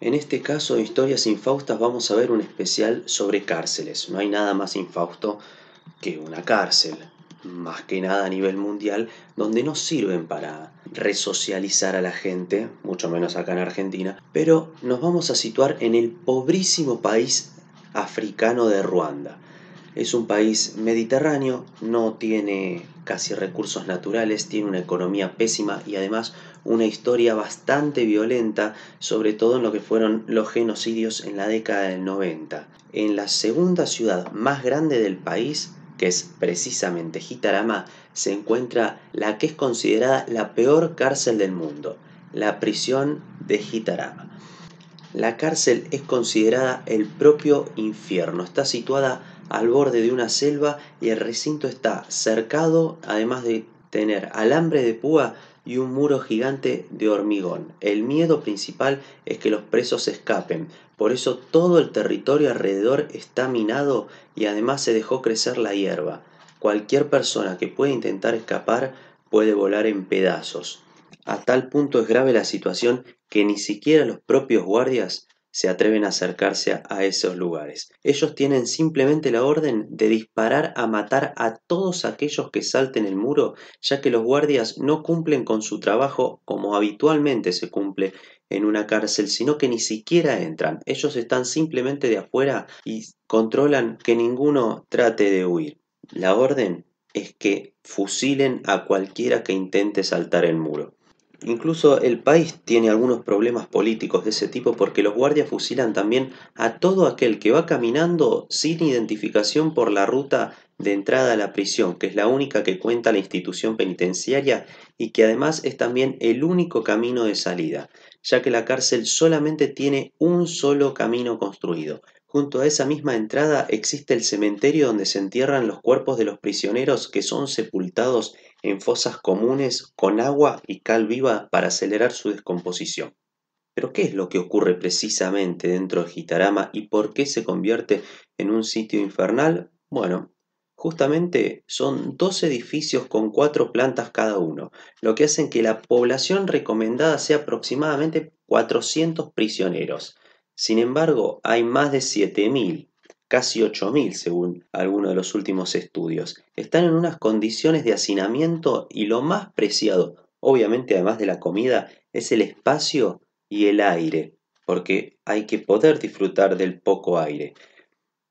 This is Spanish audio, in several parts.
En este caso, de Historias Infaustas, vamos a ver un especial sobre cárceles. No hay nada más infausto que una cárcel, más que nada a nivel mundial, donde no sirven para resocializar a la gente, mucho menos acá en Argentina, pero nos vamos a situar en el pobrísimo país africano de Ruanda. Es un país mediterráneo, no tiene casi recursos naturales, tiene una economía pésima y además una historia bastante violenta, sobre todo en lo que fueron los genocidios en la década del 90. En la segunda ciudad más grande del país, que es precisamente Gitarama, se encuentra la que es considerada la peor cárcel del mundo, la prisión de Gitarama. La cárcel es considerada el propio infierno, está situada al borde de una selva y el recinto está cercado, además de tener alambre de púa y un muro gigante de hormigón. El miedo principal es que los presos escapen, por eso todo el territorio alrededor está minado y además se dejó crecer la hierba. Cualquier persona que pueda intentar escapar puede volar en pedazos. A tal punto es grave la situación que ni siquiera los propios guardias se atreven a acercarse a esos lugares. Ellos tienen simplemente la orden de disparar a matar a todos aquellos que salten el muro, ya que los guardias no cumplen con su trabajo como habitualmente se cumple en una cárcel, sino que ni siquiera entran. Ellos están simplemente de afuera y controlan que ninguno trate de huir. La orden es que fusilen a cualquiera que intente saltar el muro. Incluso el país tiene algunos problemas políticos de ese tipo porque los guardias fusilan también a todo aquel que va caminando sin identificación por la ruta de entrada a la prisión, que es la única que cuenta la institución penitenciaria y que además es también el único camino de salida, ya que la cárcel solamente tiene un solo camino construido. Junto a esa misma entrada existe el cementerio donde se entierran los cuerpos de los prisioneros que son sepultados en fosas comunes con agua y cal viva para acelerar su descomposición. Pero ¿qué es lo que ocurre precisamente dentro de Gitarama y por qué se convierte en un sitio infernal? Bueno, justamente son dos edificios con cuatro plantas cada uno, lo que hace que la población recomendada sea aproximadamente 400 prisioneros. Sin embargo, hay más de 7.000 casi 8.000 según algunos de los últimos estudios. Están en unas condiciones de hacinamiento y lo más preciado, obviamente además de la comida, es el espacio y el aire, porque hay que poder disfrutar del poco aire.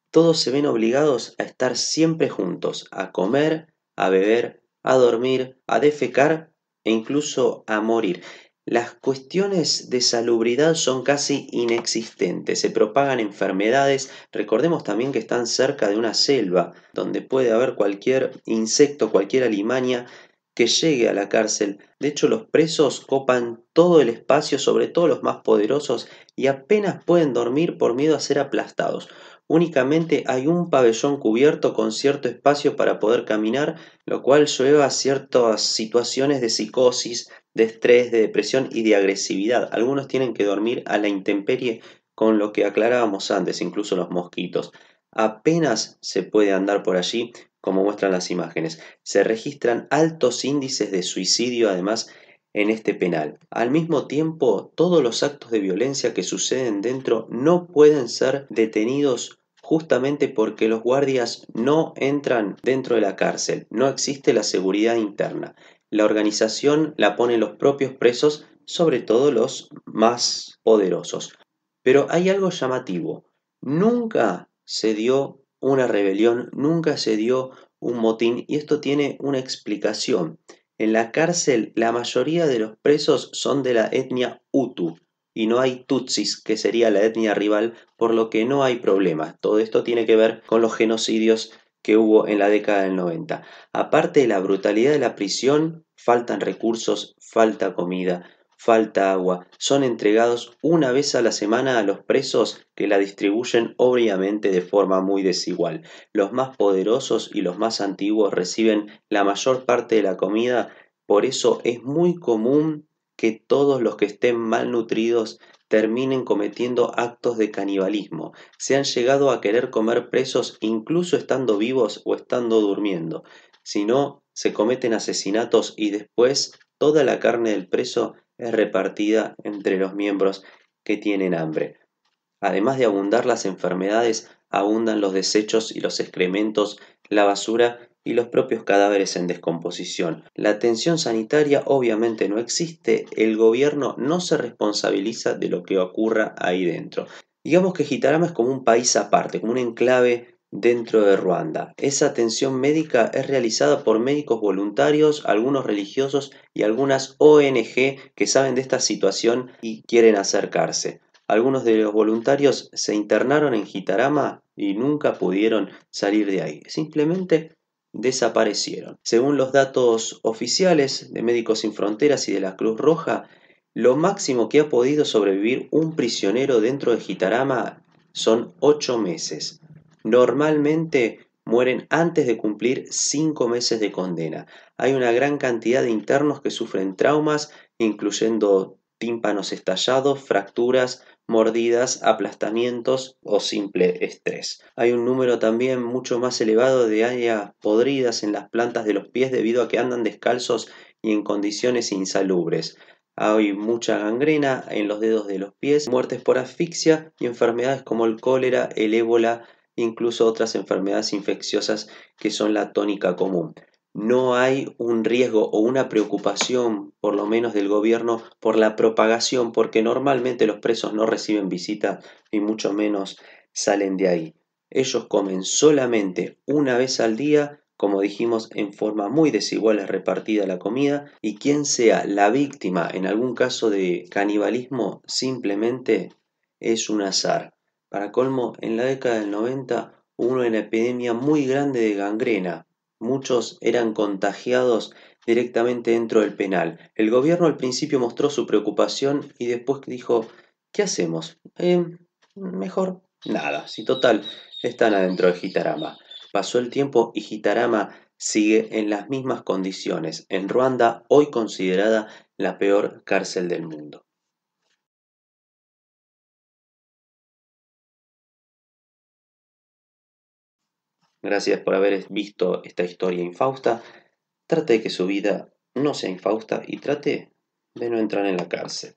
Todos se ven obligados a estar siempre juntos, a comer, a beber, a dormir, a defecar e incluso a morir. Las cuestiones de salubridad son casi inexistentes, se propagan enfermedades, recordemos también que están cerca de una selva, donde puede haber cualquier insecto, cualquier alimaña que llegue a la cárcel. De hecho, los presos copan todo el espacio, sobre todo los más poderosos, y apenas pueden dormir por miedo a ser aplastados. Únicamente hay un pabellón cubierto con cierto espacio para poder caminar, lo cual lleva a ciertas situaciones de psicosis, de estrés, de depresión y de agresividad. Algunos tienen que dormir a la intemperie con lo que aclarábamos antes, incluso los mosquitos. Apenas se puede andar por allí, como muestran las imágenes. Se registran altos índices de suicidio, además, en este penal. Al mismo tiempo, todos los actos de violencia que suceden dentro no pueden ser detenidos justamente porque los guardias no entran dentro de la cárcel, no existe la seguridad interna. La organización la ponen los propios presos, sobre todo los más poderosos. Pero hay algo llamativo. Nunca se dio una rebelión, nunca se dio un motín y esto tiene una explicación. En la cárcel la mayoría de los presos son de la etnia Utu y no hay Tutsis, que sería la etnia rival, por lo que no hay problemas. Todo esto tiene que ver con los genocidios que hubo en la década del 90. Aparte de la brutalidad de la prisión, faltan recursos, falta comida, falta agua. Son entregados una vez a la semana a los presos que la distribuyen obviamente de forma muy desigual. Los más poderosos y los más antiguos reciben la mayor parte de la comida, por eso es muy común que todos los que estén malnutridos terminen cometiendo actos de canibalismo. Se han llegado a querer comer presos incluso estando vivos o estando durmiendo. Si no, se cometen asesinatos y después toda la carne del preso es repartida entre los miembros que tienen hambre. Además de abundar las enfermedades, abundan los desechos y los excrementos, la basura y los propios cadáveres en descomposición. La atención sanitaria obviamente no existe, el gobierno no se responsabiliza de lo que ocurra ahí dentro. Digamos que Gitarama es como un país aparte, como un enclave dentro de Ruanda. Esa atención médica es realizada por médicos voluntarios, algunos religiosos y algunas ONG que saben de esta situación y quieren acercarse. Algunos de los voluntarios se internaron en Gitarama y nunca pudieron salir de ahí. Simplemente desaparecieron. Según los datos oficiales de Médicos Sin Fronteras y de la Cruz Roja, lo máximo que ha podido sobrevivir un prisionero dentro de Gitarama son ocho meses normalmente mueren antes de cumplir cinco meses de condena. Hay una gran cantidad de internos que sufren traumas, incluyendo tímpanos estallados, fracturas, mordidas, aplastamientos o simple estrés. Hay un número también mucho más elevado de áreas podridas en las plantas de los pies debido a que andan descalzos y en condiciones insalubres. Hay mucha gangrena en los dedos de los pies, muertes por asfixia y enfermedades como el cólera, el ébola, incluso otras enfermedades infecciosas que son la tónica común. No hay un riesgo o una preocupación, por lo menos del gobierno, por la propagación, porque normalmente los presos no reciben visita y mucho menos salen de ahí. Ellos comen solamente una vez al día, como dijimos, en forma muy desigual es repartida la comida, y quien sea la víctima en algún caso de canibalismo simplemente es un azar. Para colmo, en la década del 90 hubo una epidemia muy grande de gangrena. Muchos eran contagiados directamente dentro del penal. El gobierno al principio mostró su preocupación y después dijo, ¿qué hacemos? Eh, mejor nada, si total, están adentro de Gitarama. Pasó el tiempo y Gitarama sigue en las mismas condiciones, en Ruanda, hoy considerada la peor cárcel del mundo. Gracias por haber visto esta historia infausta. Trate de que su vida no sea infausta y trate de no entrar en la cárcel.